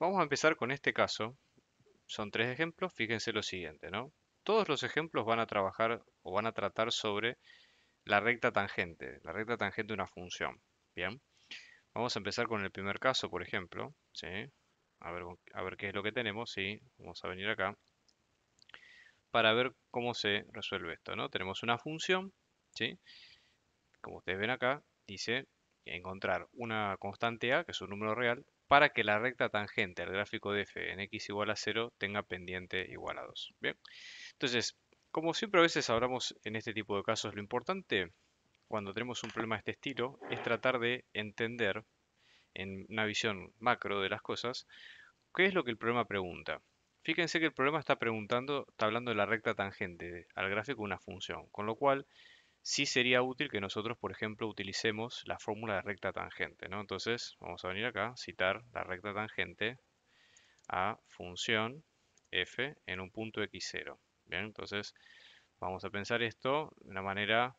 Vamos a empezar con este caso. Son tres ejemplos. Fíjense lo siguiente, ¿no? Todos los ejemplos van a trabajar o van a tratar sobre la recta tangente, la recta tangente de una función. Bien. Vamos a empezar con el primer caso, por ejemplo. ¿sí? A, ver, qué es lo que tenemos. ¿sí? Vamos a venir acá para ver cómo se resuelve esto. ¿no? Tenemos una función. ¿sí? Como ustedes ven acá, dice encontrar una constante A, que es un número real, para que la recta tangente al gráfico de f en x igual a 0 tenga pendiente igual a 2. Bien, entonces, como siempre a veces hablamos en este tipo de casos, lo importante cuando tenemos un problema de este estilo es tratar de entender en una visión macro de las cosas, ¿qué es lo que el problema pregunta? Fíjense que el problema está preguntando, está hablando de la recta tangente al gráfico de una función, con lo cual sí sería útil que nosotros, por ejemplo, utilicemos la fórmula de recta tangente. ¿no? Entonces, vamos a venir acá, citar la recta tangente a función f en un punto x0. Bien, entonces vamos a pensar esto de una manera,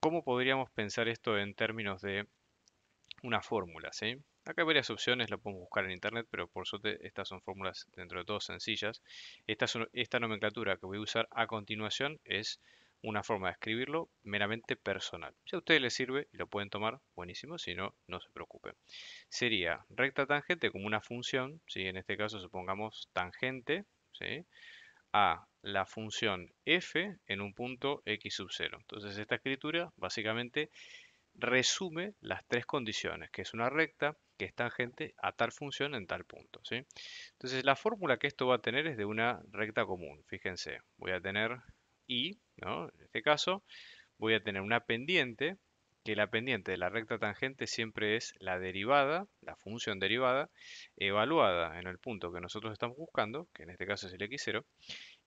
¿cómo podríamos pensar esto en términos de una fórmula? ¿sí? Acá hay varias opciones, la podemos buscar en internet, pero por suerte estas son fórmulas dentro de todo sencillas. esta nomenclatura que voy a usar a continuación es una forma de escribirlo meramente personal. Si a ustedes les sirve y lo pueden tomar, buenísimo, si no, no se preocupen. Sería recta tangente como una función, si en este caso supongamos tangente a la función f en un punto x sub 0. Entonces esta escritura básicamente resume las tres condiciones, que es una recta, que es tangente a tal función en tal punto. ¿sí? Entonces la fórmula que esto va a tener es de una recta común. Fíjense, voy a tener y, en este caso, voy a tener una pendiente, que la pendiente de la recta tangente siempre es la derivada, la función derivada, evaluada en el punto que nosotros estamos buscando, que en este caso es el x0,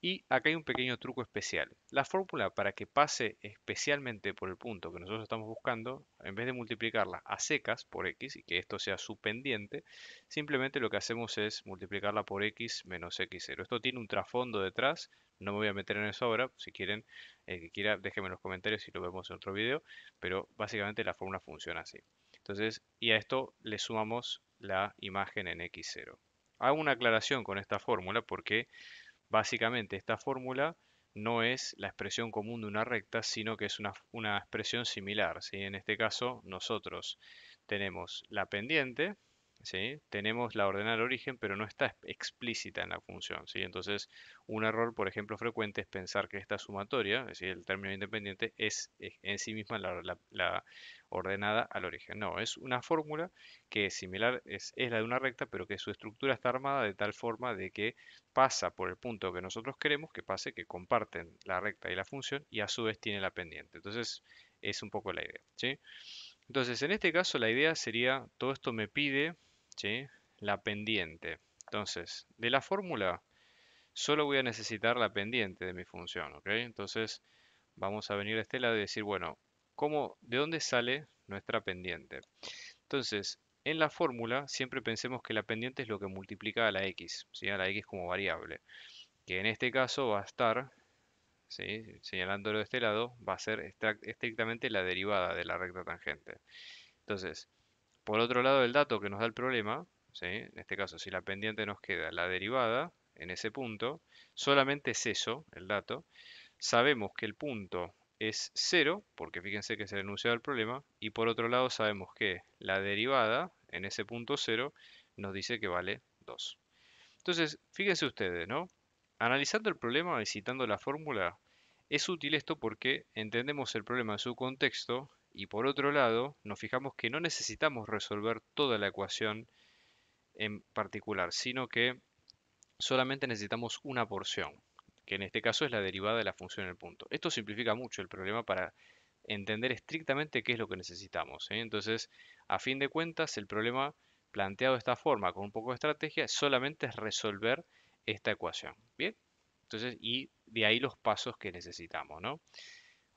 y acá hay un pequeño truco especial. La fórmula para que pase especialmente por el punto que nosotros estamos buscando, en vez de multiplicarla a secas por x y que esto sea su pendiente, simplemente lo que hacemos es multiplicarla por x menos x0. Esto tiene un trasfondo detrás, no me voy a meter en eso ahora, si quieren, el que quiera, déjenme en los comentarios si lo vemos en otro video, pero básicamente la fórmula funciona así. Entonces, y a esto le sumamos la imagen en x0. Hago una aclaración con esta fórmula porque Básicamente, esta fórmula no es la expresión común de una recta, sino que es una, expresión similar. En este caso, nosotros tenemos la pendiente, tenemos la ordenada al origen, pero no está explícita en la función, ¿sí? Entonces, un error, por ejemplo, frecuente es pensar que esta sumatoria, es decir, el término independiente, es, en sí misma la, ordenada al origen. No, es una fórmula que es similar, es, la de una recta, pero que su estructura está armada de tal forma de que pasa por el punto que nosotros queremos que pase, que comparten la recta y la función, y a su vez tiene la pendiente. Entonces, es un poco la idea, Entonces, en este caso, la idea sería, todo esto me pide la pendiente. Entonces, de la fórmula solo voy a necesitar la pendiente de mi función. ¿ok? Entonces, vamos a venir a este lado y decir, bueno, ¿de dónde sale nuestra pendiente? Entonces, en la fórmula siempre pensemos que la pendiente es lo que multiplica a la x, a la x como variable, que en este caso va a estar, señalándolo de este lado, va a ser estrictamente la derivada de la recta tangente. Entonces, por otro lado, el dato que nos da el problema, en este caso, si la pendiente nos queda la derivada en ese punto, solamente es eso, el dato. Sabemos que el punto es 0, porque fíjense que es el enunciado del problema, y por otro lado sabemos que la derivada en ese punto 0 nos dice que vale 2. Entonces, fíjense ustedes, ¿no? Analizando el problema y citando la fórmula, es útil esto porque entendemos el problema en su contexto y por otro lado, nos fijamos que no necesitamos resolver toda la ecuación en particular, sino que solamente necesitamos una porción, que en este caso es la derivada de la función en el punto. Esto simplifica mucho el problema para entender estrictamente qué es lo que necesitamos. ¿eh? Entonces, a fin de cuentas, el problema planteado de esta forma, con un poco de estrategia, solamente es resolver esta ecuación. ¿Bien? Entonces, y de ahí los pasos que necesitamos, ¿no?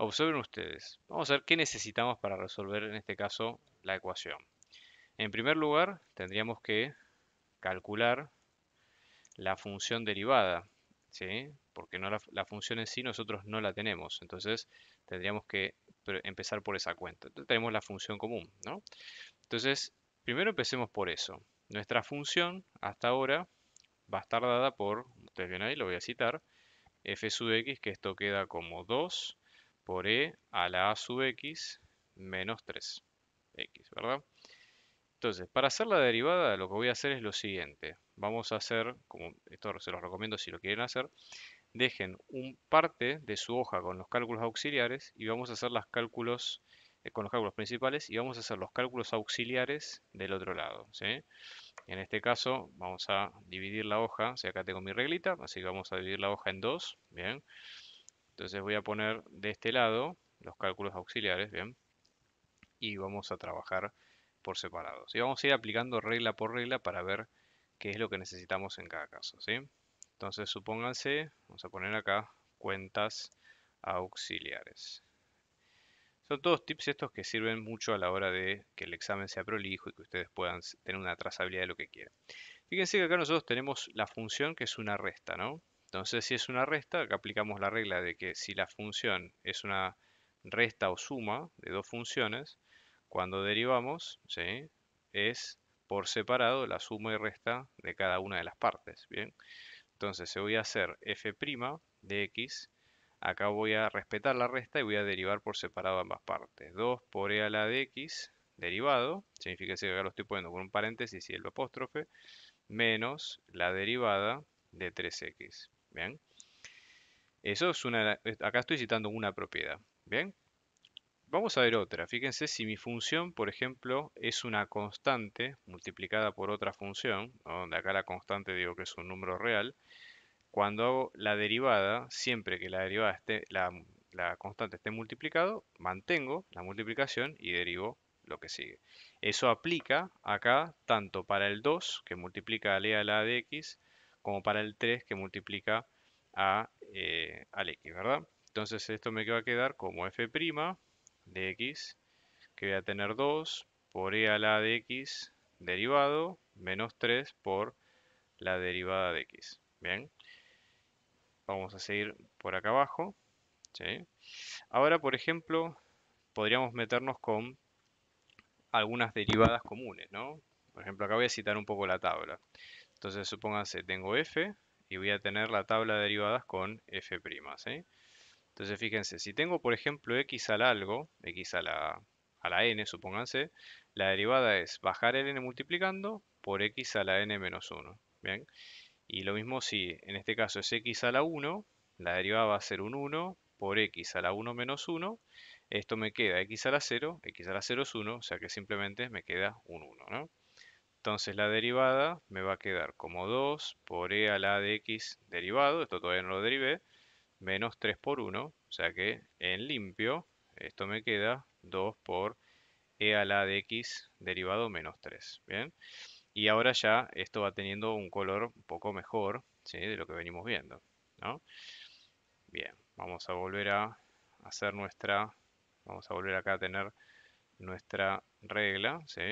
Observen ustedes. Vamos a ver qué necesitamos para resolver en este caso la ecuación. En primer lugar, tendríamos que calcular la función derivada, ¿sí? porque no la, función en sí nosotros no la tenemos. Entonces tendríamos que empezar por esa cuenta. Entonces, tenemos la función común. ¿no? Entonces, primero empecemos por eso. Nuestra función hasta ahora va a estar dada por, ustedes ven ahí, lo voy a citar, f sub x, que esto queda como 2 por e a la a sub x menos 3x, ¿verdad? Entonces, para hacer la derivada, lo que voy a hacer es lo siguiente. Vamos a hacer, como esto se los recomiendo si lo quieren hacer, dejen un parte de su hoja con los cálculos auxiliares y vamos a hacer los cálculos eh, con los cálculos principales y vamos a hacer los cálculos auxiliares del otro lado. ¿sí? En este caso vamos a dividir la hoja, Si acá tengo mi reglita, así que vamos a dividir la hoja en dos, bien. Entonces voy a poner de este lado los cálculos auxiliares, bien, y vamos a trabajar por separados. Y vamos a ir aplicando regla por regla para ver qué es lo que necesitamos en cada caso, ¿sí? Entonces supónganse, vamos a poner acá cuentas auxiliares. Son todos tips estos que sirven mucho a la hora de que el examen sea prolijo y que ustedes puedan tener una trazabilidad de lo que quieran. Fíjense que acá nosotros tenemos la función que es una resta, ¿no? Entonces, si es una resta, acá aplicamos la regla de que si la función es una resta o suma de dos funciones, cuando derivamos, ¿sí? es por separado la suma y resta de cada una de las partes. ¿bien? Entonces, se voy a hacer f' de x. Acá voy a respetar la resta y voy a derivar por separado ambas partes. 2 por e a la de x derivado, significa que acá lo estoy poniendo con un paréntesis y el apóstrofe, menos la derivada de 3x. ¿Bien? Eso es una... Eh, acá estoy citando una propiedad. ¿Bien? Vamos a ver otra. Fíjense si mi función, por ejemplo, es una constante multiplicada por otra función, donde acá la constante digo que es un número real. Cuando hago la derivada, siempre que la derivada esté, la, constante esté multiplicado, mantengo la multiplicación y derivo lo que sigue. Eso aplica acá tanto para el 2, que multiplica a la a la de x, como para el 3 que multiplica a, eh, al x, ¿verdad? Entonces esto me va a quedar como f' de x, que voy a tener 2 por e a la de x derivado, menos 3 por la derivada de x. Bien, vamos a seguir por acá abajo. ¿sí? Ahora, por ejemplo, podríamos meternos con algunas derivadas comunes, ¿no? Por ejemplo, acá voy a citar un poco la tabla. Entonces, supónganse, tengo f y voy a tener la tabla de derivadas con f'. ¿sí? Entonces, fíjense, si tengo, por ejemplo, x al algo, x a la, a la n, supónganse, la derivada es bajar el n multiplicando por x a la n menos 1. ¿bien? Y lo mismo si en este caso es x a la 1, la derivada va a ser un 1 por x a la 1 menos 1. Esto me queda x a la 0, x a la 0 es 1, o sea que simplemente me queda un 1. ¿no? Entonces la derivada me va a quedar como 2 por e a la de x derivado, esto todavía no lo derivé, menos 3 por 1, o sea que en limpio esto me queda 2 por e a la de x derivado menos 3, ¿bien? Y ahora ya esto va teniendo un color un poco mejor de lo que venimos viendo, ¿no? Bien, vamos a volver a hacer nuestra, vamos a volver acá a tener nuestra regla, ¿sí?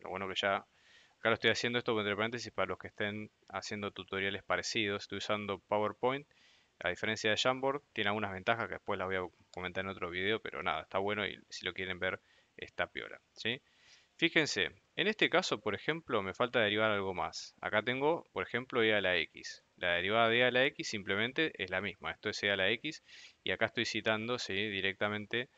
Lo bueno que ya Acá lo estoy haciendo esto entre paréntesis para los que estén haciendo tutoriales parecidos. Estoy usando PowerPoint. A diferencia de Jamboard, tiene algunas ventajas que después las voy a comentar en otro video, pero nada, está bueno y si lo quieren ver, está piola. ¿sí? Fíjense, en este caso, por ejemplo, me falta derivar algo más. Acá tengo, por ejemplo, e a la x. La derivada de e a la x simplemente es la misma. Esto es e a la x y acá estoy citando directamente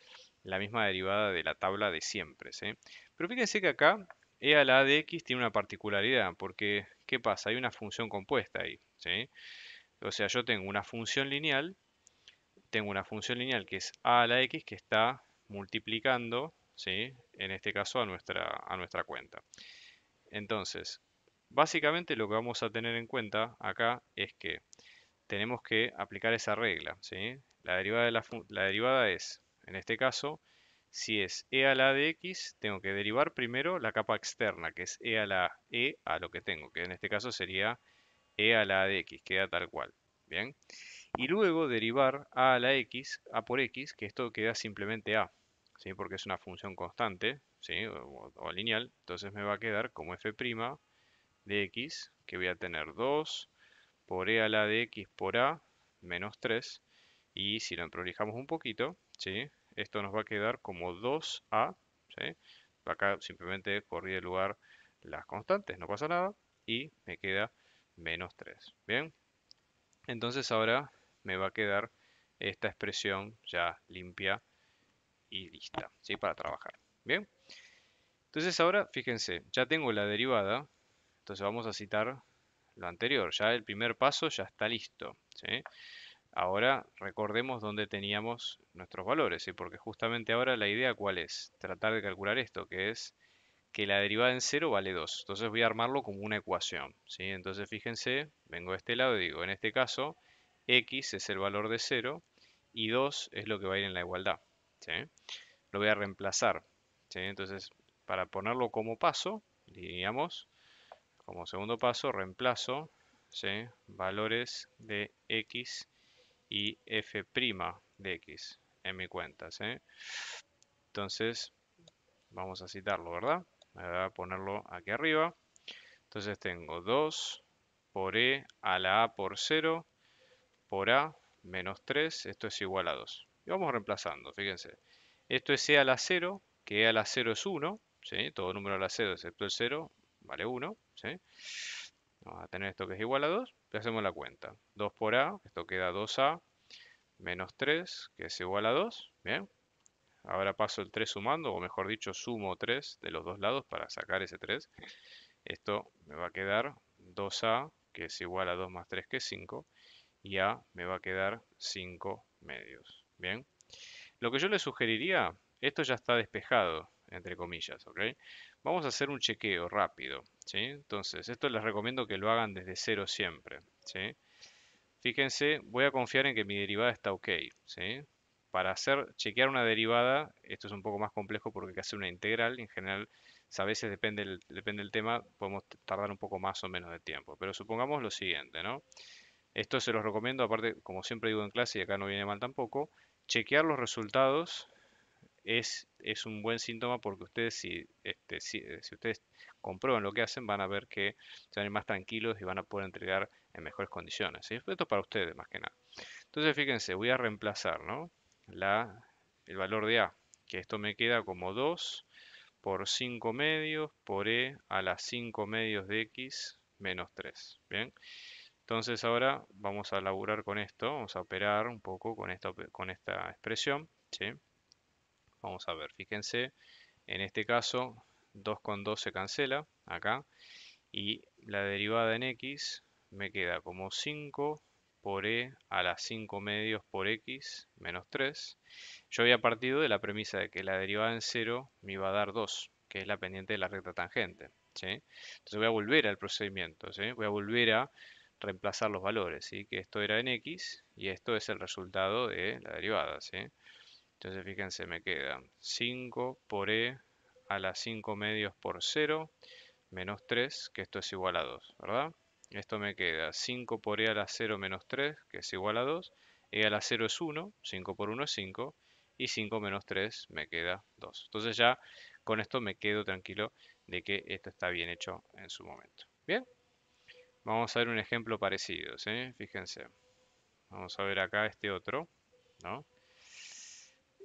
la misma derivada de la tabla de siempre. ¿sí? Pero fíjense que acá e a la de x tiene una particularidad, porque ¿qué pasa? Hay una función compuesta ahí, O sea, yo tengo una función lineal, tengo una función lineal que es a a la x que está multiplicando, ¿sí? En este caso a nuestra, a nuestra cuenta. Entonces, básicamente lo que vamos a tener en cuenta acá es que tenemos que aplicar esa regla, ¿sí? La derivada, de la, la derivada es, en este caso, si es e a la de x, tengo que derivar primero la capa externa, que es e a la e a lo que tengo, que en este caso sería e a la de x, queda tal cual. Bien. Y luego derivar a la x, a por x, que esto queda simplemente a, ¿sí? porque es una función constante ¿sí? o, lineal. Entonces me va a quedar como f' de x, que voy a tener 2 por e a la de x por a menos 3. Y si lo emprolijamos un poquito, ¿sí? esto nos va a quedar como 2A, acá simplemente corrí de lugar las constantes, no pasa nada, y me queda menos 3, ¿bien? Entonces ahora me va a quedar esta expresión ya limpia y lista, ¿sí? Para trabajar, ¿bien? Entonces ahora, fíjense, ya tengo la derivada, entonces vamos a citar lo anterior, ya el primer paso ya está listo, ¿sí? Ahora recordemos dónde teníamos nuestros valores, ¿sí? porque justamente ahora la idea cuál es, tratar de calcular esto, que es que la derivada en 0 vale 2. Entonces voy a armarlo como una ecuación. ¿sí? Entonces fíjense, vengo de este lado y digo, en este caso, x es el valor de 0 y 2 es lo que va a ir en la igualdad. ¿sí? Lo voy a reemplazar. ¿sí? Entonces, para ponerlo como paso, diríamos, como segundo paso, reemplazo valores de x y f' de x en mi cuenta. Entonces, vamos a citarlo, ¿verdad? voy a ponerlo aquí arriba. Entonces tengo 2 por e a la a por 0 por a menos 3, esto es igual a 2. Y vamos reemplazando, fíjense. Esto es e a la 0, que e a la 0 es 1, todo número a la 0 excepto el 0 vale 1. ¿sí? Vamos a tener esto que es igual a 2, le hacemos la cuenta. 2 por A, esto queda 2A, menos 3, que es igual a 2, ¿bien? Ahora paso el 3 sumando, o mejor dicho, sumo 3 de los dos lados para sacar ese 3. Esto me va a quedar 2A, que es igual a 2 más 3, que es 5. Y A me va a quedar 5 medios, ¿bien? Lo que yo le sugeriría, esto ya está despejado, entre comillas, ¿ok? Vamos a hacer un chequeo rápido. ¿sí? Entonces, esto les recomiendo que lo hagan desde cero siempre. ¿sí? Fíjense, voy a confiar en que mi derivada está ok. ¿sí? Para hacer chequear una derivada, esto es un poco más complejo porque hay que hacer una integral. En general, a veces depende depende del tema, podemos tardar un poco más o menos de tiempo. Pero supongamos lo siguiente, ¿no? Esto se los recomiendo, aparte, como siempre digo en clase, y acá no viene mal tampoco, chequear los resultados es, un buen síntoma porque ustedes, si, este, eh, si, ustedes comprueban lo que hacen, van a ver que se van a ir más tranquilos y van a poder entregar en mejores condiciones. Esto es para ustedes, más que nada. Entonces, fíjense, voy a reemplazar el valor de A, que esto me queda como 2 por 5 medios por E a las 5 medios de X menos 3. Bien. Entonces ahora vamos a laburar con esto, vamos a operar un poco con esta, con esta expresión. ¿sí? Vamos a ver, fíjense, en este caso 2 con 2 se cancela acá y la derivada en x me queda como 5 por e a las 5 medios por x menos 3. Yo había partido de la premisa de que la derivada en 0 me iba a dar 2, que es la pendiente de la recta tangente. Entonces voy a volver al procedimiento, voy a volver a reemplazar los valores, que esto era en x y esto es el resultado de la derivada. ¿sí? Entonces fíjense, me quedan 5 por E a la 5 medios por 0 menos 3, que esto es igual a 2, ¿verdad? Esto me queda 5 por E a la 0 menos 3, que es igual a 2. E a la 0 es 1, 5 por 1 es 5, y 5 menos 3 me queda 2. Entonces ya con esto me quedo tranquilo de que esto está bien hecho en su momento. ¿Bien? Vamos a ver un ejemplo parecido, ¿sí? Fíjense. Vamos a ver acá este otro, ¿no?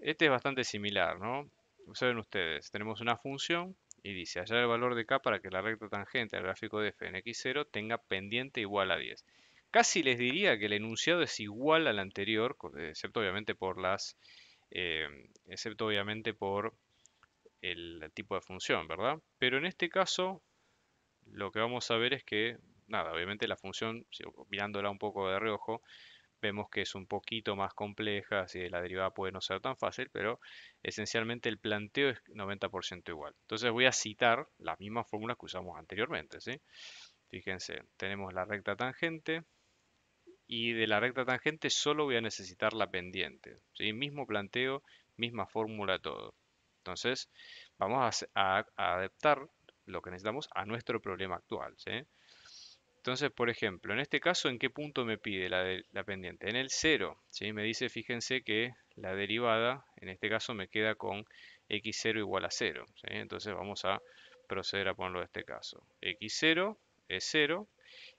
Este es bastante similar, ¿no? Saben ustedes, tenemos una función y dice hallar el valor de k para que la recta tangente al gráfico de f en x0 tenga pendiente igual a 10. Casi les diría que el enunciado es igual al anterior, excepto obviamente por las, eh, excepto obviamente por el tipo de función, ¿verdad? Pero en este caso lo que vamos a ver es que, nada, obviamente la función, mirándola un poco de reojo, vemos que es un poquito más compleja, así la derivada puede no ser tan fácil, pero esencialmente el planteo es 90% igual. Entonces voy a citar las mismas fórmulas que usamos anteriormente. ¿sí? Fíjense, tenemos la recta tangente y de la recta tangente solo voy a necesitar la pendiente. ¿sí? Mismo planteo, misma fórmula, todo. Entonces vamos a, adaptar lo que necesitamos a nuestro problema actual. Entonces, por ejemplo, en este caso, ¿en qué punto me pide la, pendiente? En el 0. ¿sí? Me dice, fíjense que la derivada, en este caso, me queda con x0 igual a 0. Entonces vamos a proceder a ponerlo en este caso. x0 es 0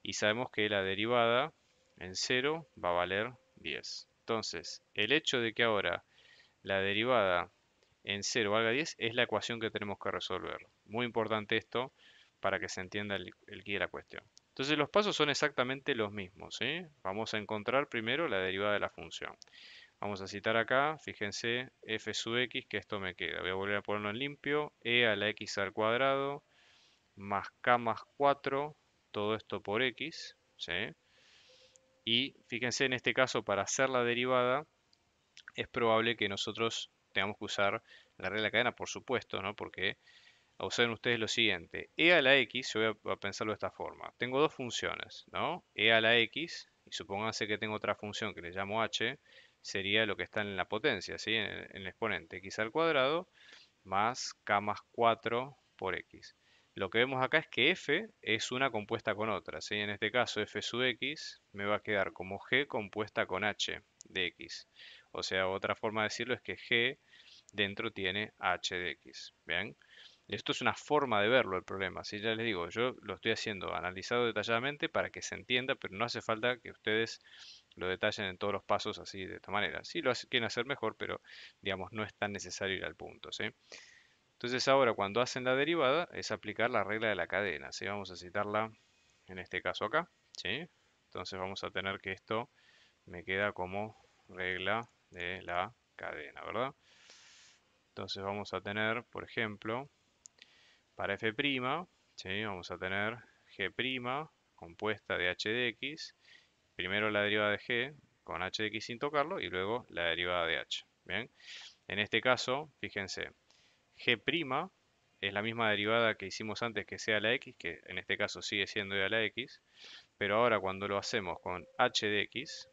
y sabemos que la derivada en 0 va a valer 10. Entonces, el hecho de que ahora la derivada en 0 valga 10 es la ecuación que tenemos que resolver. Muy importante esto para que se entienda el, que de la cuestión. Entonces los pasos son exactamente los mismos. ¿eh? Vamos a encontrar primero la derivada de la función. Vamos a citar acá, fíjense, f sub x, que esto me queda. Voy a volver a ponerlo en limpio. e a la x al cuadrado más k más 4, todo esto por x. Y fíjense, en este caso, para hacer la derivada, es probable que nosotros tengamos que usar la regla de cadena, por supuesto, ¿no? porque observen ustedes lo siguiente. E a la x, yo voy a, pensarlo de esta forma. Tengo dos funciones, ¿no? E a la x, y supónganse que tengo otra función que le llamo h, sería lo que está en la potencia, ¿sí? En el, exponente, x al cuadrado más k más 4 por x. Lo que vemos acá es que f es una compuesta con otra, ¿sí? En este caso f sub x me va a quedar como g compuesta con h de x. O sea, otra forma de decirlo es que g dentro tiene h de x, ¿bien? Esto es una forma de verlo el problema. Si ya les digo, yo lo estoy haciendo analizado detalladamente para que se entienda, pero no hace falta que ustedes lo detallen en todos los pasos así de esta manera. Si lo quieren hacer mejor, pero digamos no es tan necesario ir al punto. Entonces ahora cuando hacen la derivada es aplicar la regla de la cadena. Vamos a citarla en este caso acá. ¿sí? Entonces vamos a tener que esto me queda como regla de la cadena, ¿verdad? Entonces vamos a tener, por ejemplo, para f', ¿sí? vamos a tener g' compuesta de h de x, primero la derivada de g con h de x sin tocarlo y luego la derivada de h. ¿bien? En este caso, fíjense, g' es la misma derivada que hicimos antes que sea la x, que en este caso sigue siendo a la x, pero ahora cuando lo hacemos con h de x,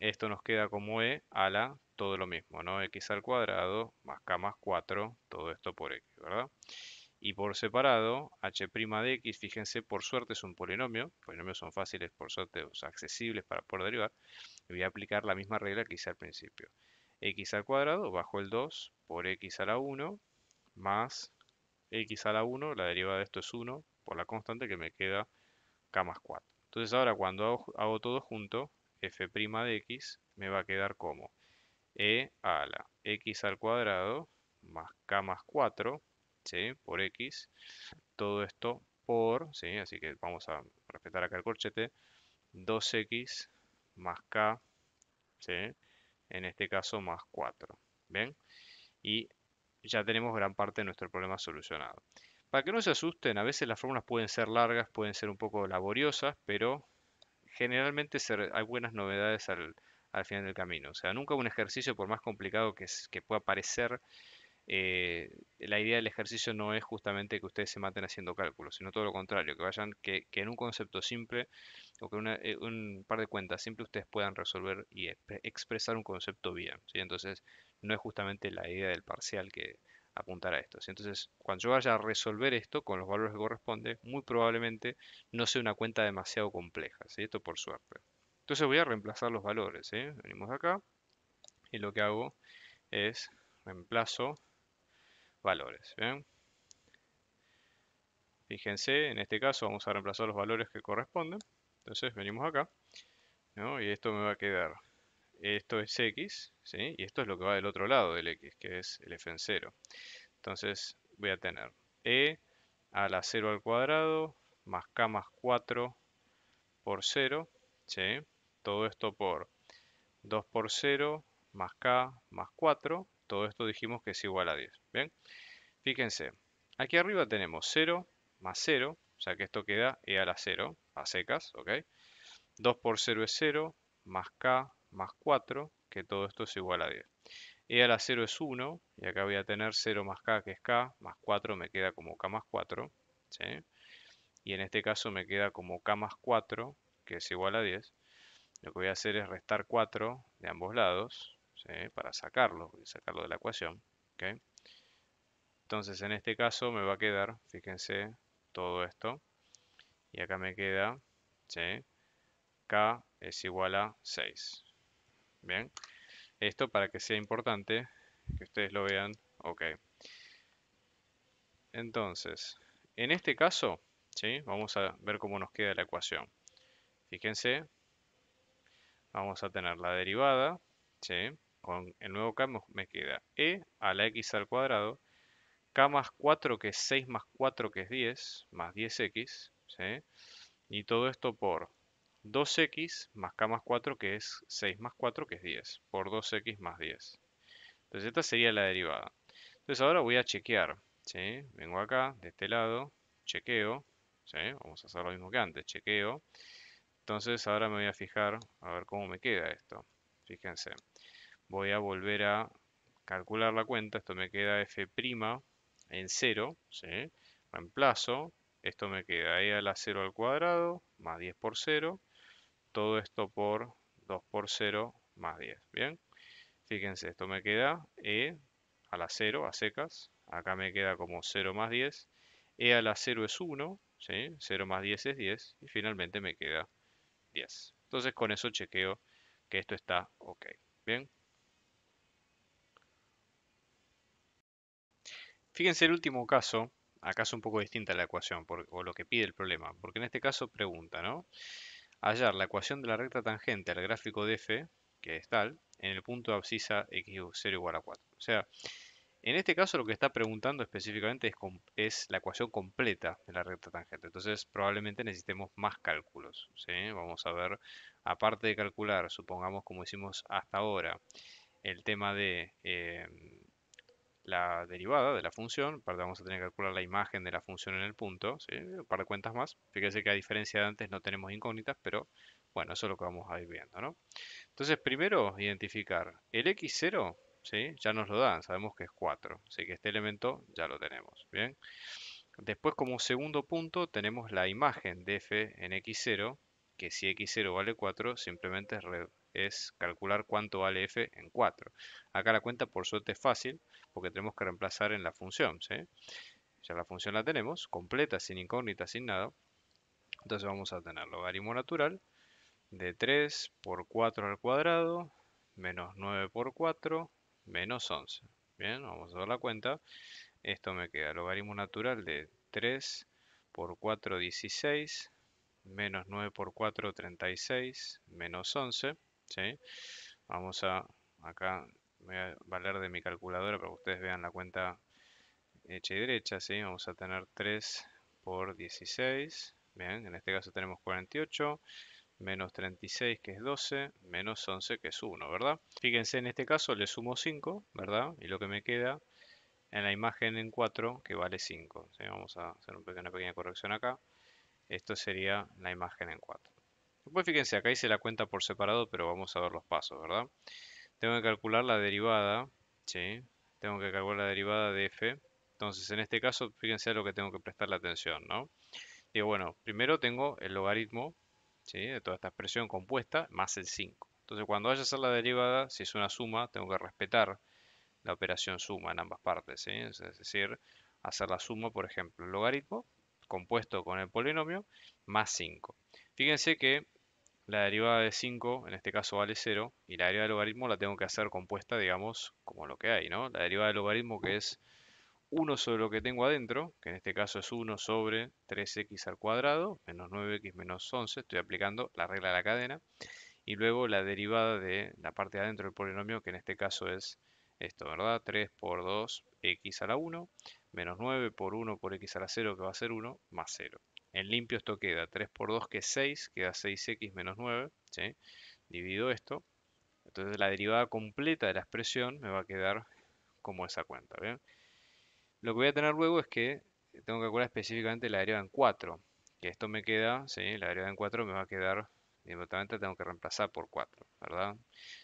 esto nos queda como e a la todo lo mismo, ¿no? x al cuadrado más k más 4, todo esto por x, ¿verdad? Y por separado, h' de x, fíjense, por suerte es un polinomio, polinomios son fáciles, por suerte, accesibles para poder derivar, voy a aplicar la misma regla que hice al principio. x al cuadrado bajo el 2 por x a la 1 más x a la 1, la derivada de esto es 1, por la constante que me queda k más 4. Entonces ahora cuando hago, hago todo junto, f' de x me va a quedar como e a la x al cuadrado más k más 4, Por x, todo esto por, ¿sí? Así que vamos a respetar acá el corchete, 2x más k, En este caso más 4, ¿Bien? Y ya tenemos gran parte de nuestro problema solucionado. Para que no se asusten, a veces las fórmulas pueden ser largas, pueden ser un poco laboriosas, pero generalmente hay buenas novedades al, al final del camino. O sea, nunca un ejercicio, por más complicado que, que pueda parecer, eh, la idea del ejercicio no es justamente que ustedes se maten haciendo cálculos, sino todo lo contrario, que vayan, que, en un concepto simple o que una, eh, un par de cuentas simple ustedes puedan resolver y expresar un concepto bien. ¿sí? Entonces, no es justamente la idea del parcial que apuntar a esto. Entonces, cuando yo vaya a resolver esto con los valores que corresponde, muy probablemente no sea una cuenta demasiado compleja. ¿sí? Esto por suerte. Entonces voy a reemplazar los valores. ¿eh? Venimos acá y lo que hago es reemplazo valores. Fíjense, en este caso vamos a reemplazar los valores que corresponden. Entonces venimos acá y esto me va a quedar. Esto es x y esto es lo que va del otro lado del x, que es el f0. en Entonces voy a tener e a la 0 al cuadrado más k más 4 por 0. Todo esto por 2 por 0 más k más 4. Todo esto dijimos que es igual a 10. ¿Bien? Fíjense, aquí arriba tenemos 0 más 0, o sea que esto queda e a la 0, a secas, ¿ok? 2 por 0 es 0, más k más 4, que todo esto es igual a 10. E a la 0 es 1, y acá voy a tener 0 más k, que es k, más 4 me queda como k más 4, Y en este caso me queda como k más 4, que es igual a 10. Lo que voy a hacer es restar 4 de ambos lados, para sacarlo, sacarlo de la ecuación. Entonces en este caso me va a quedar, fíjense, todo esto. Y acá me queda, K es igual a 6. Bien, esto para que sea importante, que ustedes lo vean, ok. Entonces, en este caso, ¿sí? vamos a ver cómo nos queda la ecuación. Fíjense, Vamos a tener la derivada, con el nuevo k me queda e a la x al cuadrado, k más 4 que es 6 más 4 que es 10, más 10x, y todo esto por 2x más k más 4 que es 6 más 4 que es 10, por 2x más 10. Entonces esta sería la derivada. Entonces ahora voy a chequear, vengo acá, de este lado, chequeo, vamos a hacer lo mismo que antes, chequeo, entonces ahora me voy a fijar a ver cómo me queda esto. Fíjense, voy a volver a calcular la cuenta. Esto me queda f' en 0, ¿sí? reemplazo. Esto me queda e a la 0 al cuadrado más 10 por 0. Todo esto por 2 por 0 más 10. Bien, fíjense, esto me queda e a la 0 a secas. Acá me queda como 0 más 10. e a la 0 es 1, ¿sí? 0 más 10 es 10. Y finalmente me queda entonces con eso chequeo que esto está ok. Bien. Fíjense el último caso, acá es un poco distinta la ecuación por, o lo que pide el problema, porque en este caso pregunta, ¿no? Hallar la ecuación de la recta tangente al gráfico de f, que es tal, en el punto de abscisa x0 igual a 4. O sea, en este caso lo que está preguntando específicamente es, la ecuación completa de la recta tangente. Entonces probablemente necesitemos más cálculos. Vamos a ver, aparte de calcular, supongamos como hicimos hasta ahora, el tema de em, la derivada de la función, vamos a tener que calcular la imagen de la función en el punto, un par de cuentas más. Fíjense que a diferencia de antes no tenemos incógnitas, pero bueno, eso es lo que vamos a ir viendo. Entonces primero identificar el x0 ya nos lo dan, sabemos que es 4, así que este elemento ya lo tenemos, ¿bien? Después como segundo punto tenemos la imagen de f en x0, que si x0 vale 4, simplemente es calcular cuánto vale f en 4. Acá la cuenta por suerte es fácil, porque tenemos que reemplazar en la función, Ya la función la tenemos, completa, sin incógnita, sin nada. Entonces vamos a tener logaritmo natural de 3 por 4 al cuadrado, menos 9 por 4, menos 11. Bien, vamos a dar la cuenta. Esto me queda logaritmo natural de 3 por 4, 16, menos 9 por 4, 36, menos 11. Vamos a, acá voy a valer de mi calculadora para que ustedes vean la cuenta hecha y derecha. Vamos a tener 3 por 16, bien, en este caso tenemos 48 menos 36 que es 12, menos 11 que es 1, ¿verdad? Fíjense, en este caso le sumo 5, ¿verdad? Y lo que me queda en la imagen en 4 que vale 5. Vamos a hacer una pequeña corrección acá. Esto sería la imagen en 4. Después fíjense, acá hice la cuenta por separado, pero vamos a ver los pasos, ¿verdad? Tengo que calcular la derivada, ¿sí? Tengo que calcular la derivada de f. Entonces, en este caso, fíjense a lo que tengo que prestar la atención, ¿no? Digo, bueno, primero tengo el logaritmo de toda esta expresión compuesta, más el 5. Entonces cuando vaya a hacer la derivada, si es una suma, tengo que respetar la operación suma en ambas partes. Es decir, hacer la suma, por ejemplo, el logaritmo compuesto con el polinomio, más 5. Fíjense que la derivada de 5, en este caso vale 0, y la derivada del logaritmo la tengo que hacer compuesta, digamos, como lo que hay, ¿no? La derivada del logaritmo que es 1 sobre lo que tengo adentro, que en este caso es 1 sobre 3x al cuadrado, menos 9x menos 11, estoy aplicando la regla de la cadena, y luego la derivada de la parte de adentro del polinomio, que en este caso es esto, ¿verdad? 3 por 2, x a la 1, menos 9 por 1 por x a la 0, que va a ser 1, más 0. En limpio esto queda 3 por 2, que es 6, queda 6x menos 9, ¿sí? Divido esto, entonces la derivada completa de la expresión me va a quedar como esa cuenta, ¿bien? Lo que voy a tener luego es que tengo que calcular específicamente la derivada en 4. Que esto me queda, ¿sí? la derivada en 4 me va a quedar, inmediatamente tengo que reemplazar por 4, ¿verdad?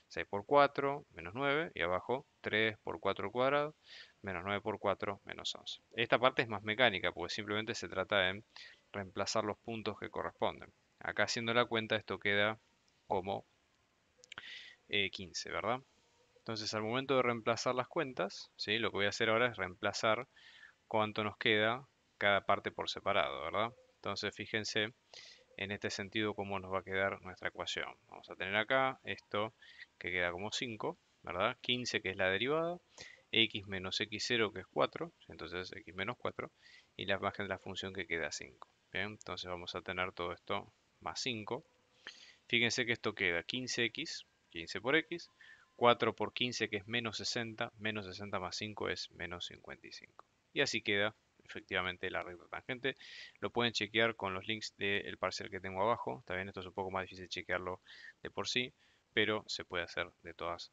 6 por 4, menos 9, y abajo 3 por 4 al cuadrado, menos 9 por 4, menos 11. Esta parte es más mecánica, porque simplemente se trata de reemplazar los puntos que corresponden. Acá haciendo la cuenta esto queda como 15, eh, ¿verdad? Entonces, al momento de reemplazar las cuentas, ¿sí? lo que voy a hacer ahora es reemplazar cuánto nos queda cada parte por separado, ¿verdad? Entonces, fíjense en este sentido cómo nos va a quedar nuestra ecuación. Vamos a tener acá esto que queda como 5, ¿verdad? 15 que es la derivada, x menos x0 que es 4, entonces x menos 4, y la imagen de la función que queda 5. entonces vamos a tener todo esto más 5. Fíjense que esto queda 15x, 15 por x, 4 por 15 que es menos 60, menos 60 más 5 es menos 55. Y así queda efectivamente la recta tangente. Lo pueden chequear con los links del parcel que tengo abajo. También esto es un poco más difícil chequearlo de por sí, pero se puede hacer de todas